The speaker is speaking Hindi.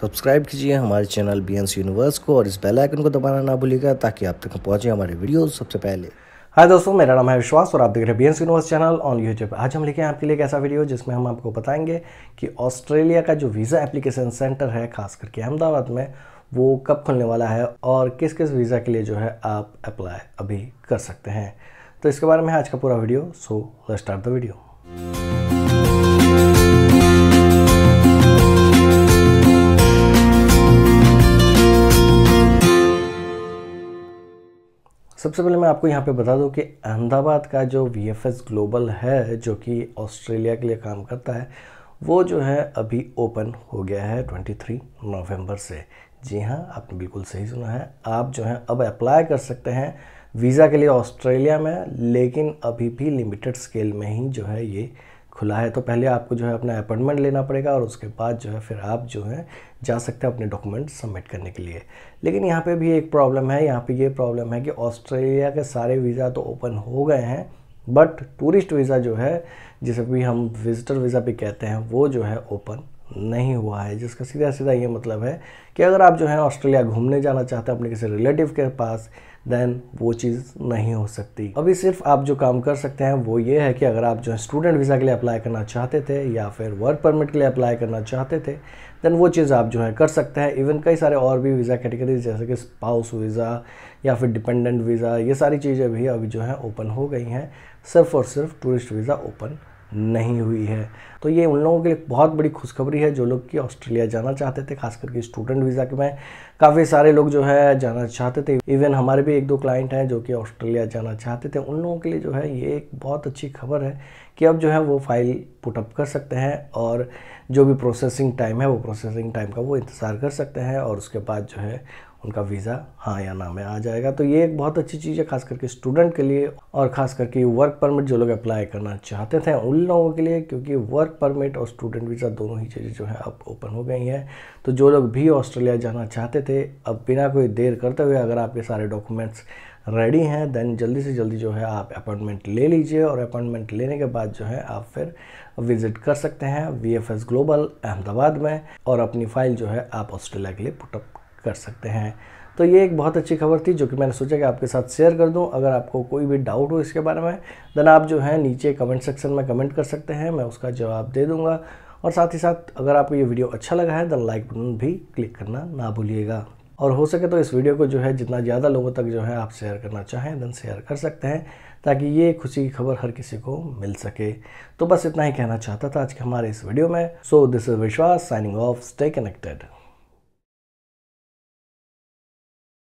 सब्सक्राइब कीजिए हमारे चैनल बी यूनिवर्स को और इस बेल आइकन को दबाना ना भूलिएगा ताकि आप तक पहुंचे हमारे वीडियो सबसे पहले हाय दोस्तों मेरा नाम है विश्वास और आप देख रहे हैं B universe channel on YouTube आज हम लेके हैं आपके लिए एक ऐसा वीडियो जिसमें हम आपको बताएंगे कि ऑस्ट्रेलिया का जो वीज़ा एप्लीकेशन सेंटर है खास करके अहमदाबाद में वो कब खुलने वाला है और किस किस वीज़ा के लिए जो है आप अप्लाई अभी कर सकते हैं तो इसके बारे में आज का पूरा video so start the video सबसे पहले मैं आपको यहाँ पे बता दूँ कि अहमदाबाद का जो वी ग्लोबल है जो कि ऑस्ट्रेलिया के लिए काम करता है वो जो है अभी ओपन हो गया है 23 नवंबर से जी हाँ आपने बिल्कुल सही सुना है आप जो है अब अप्लाई कर सकते हैं वीज़ा के लिए ऑस्ट्रेलिया में लेकिन अभी भी लिमिटेड स्केल में ही जो है ये खुला है तो पहले आपको जो है अपना अपॉइंटमेंट लेना पड़ेगा और उसके बाद जो है फिर आप जो है जा सकते हैं अपने डॉक्यूमेंट सबमिट करने के लिए लेकिन यहाँ पे भी एक प्रॉब्लम है यहाँ पे ये प्रॉब्लम है कि ऑस्ट्रेलिया के सारे वीज़ा तो ओपन हो गए हैं बट टूरिस्ट वीज़ा जो है जिसे भी हम विज़िटर वीज़ा भी कहते हैं वो जो है ओपन नहीं हुआ है जिसका सीधा सीधा ये मतलब है कि अगर आप जो है ऑस्ट्रेलिया घूमने जाना चाहते हैं अपने किसी रिलेटिव के पास देन वो चीज़ नहीं हो सकती अभी सिर्फ आप जो काम कर सकते हैं वो ये है कि अगर आप जो है स्टूडेंट वीज़ा के लिए अप्लाई करना चाहते थे या फिर वर्क परमिट के लिए अप्लाई करना चाहते थे देन वो चीज़ आप जो है कर सकते हैं इवन कई सारे और भी वीज़ा कैटेगरीज जैसे कि स्पाउस वीज़ा या फिर डिपेंडेंट वीज़ा ये सारी चीज़ें भी अभी जो है ओपन हो गई हैं सिर्फ और सिर्फ टूरिस्ट वीज़ा ओपन नहीं हुई है तो ये उन लोगों के लिए बहुत बड़ी खुशखबरी है जो लोग कि ऑस्ट्रेलिया जाना चाहते थे खास करके स्टूडेंट वीज़ा के में काफ़ी सारे लोग जो है जाना चाहते थे इवन हमारे भी एक दो क्लाइंट हैं जो कि ऑस्ट्रेलिया जाना चाहते थे उन लोगों के लिए जो है ये एक बहुत अच्छी खबर है कि अब जो है वो फाइल पुटअप कर सकते हैं और जो भी प्रोसेसिंग टाइम है वो प्रोसेसिंग टाइम का वो इंतज़ार कर सकते हैं और उसके बाद जो है उनका वीज़ा हाँ या ना में आ जाएगा तो ये एक बहुत अच्छी चीज़ है खास करके स्टूडेंट के लिए और खास करके वर्क परमिट जो लोग अप्लाई करना चाहते थे उन लोगों के लिए क्योंकि वर्क परमिट और स्टूडेंट वीज़ा दोनों ही चीज़ें जो है अब ओपन हो गई हैं तो जो लोग भी ऑस्ट्रेलिया जाना चाहते थे अब बिना कोई देर करते हुए अगर आपके सारे डॉक्यूमेंट्स रेडी हैं देन जल्दी से जल्दी जो है आप अपॉइंटमेंट ले लीजिए और अपॉइंटमेंट लेने के बाद जो है आप फिर विज़िट कर सकते हैं वी ग्लोबल अहमदाबाद में और अपनी फ़ाइल जो है आप ऑस्ट्रेलिया के लिए पुटअप कर सकते हैं तो ये एक बहुत अच्छी खबर थी जो कि मैंने सोचा कि आपके साथ शेयर कर दूं अगर आपको कोई भी डाउट हो इसके बारे में देन आप जो है नीचे कमेंट सेक्शन में कमेंट कर सकते हैं मैं उसका जवाब दे दूंगा और साथ ही साथ अगर आपको ये वीडियो अच्छा लगा है देन लाइक बटन भी क्लिक करना ना भूलिएगा और हो सके तो इस वीडियो को जो है जितना ज़्यादा लोगों तक जो है आप शेयर करना चाहें देन शेयर कर सकते हैं ताकि ये खुशी की खबर हर किसी को मिल सके तो बस इतना ही कहना चाहता था आज के हमारे इस वीडियो में so this is Vishwas signing off stay connected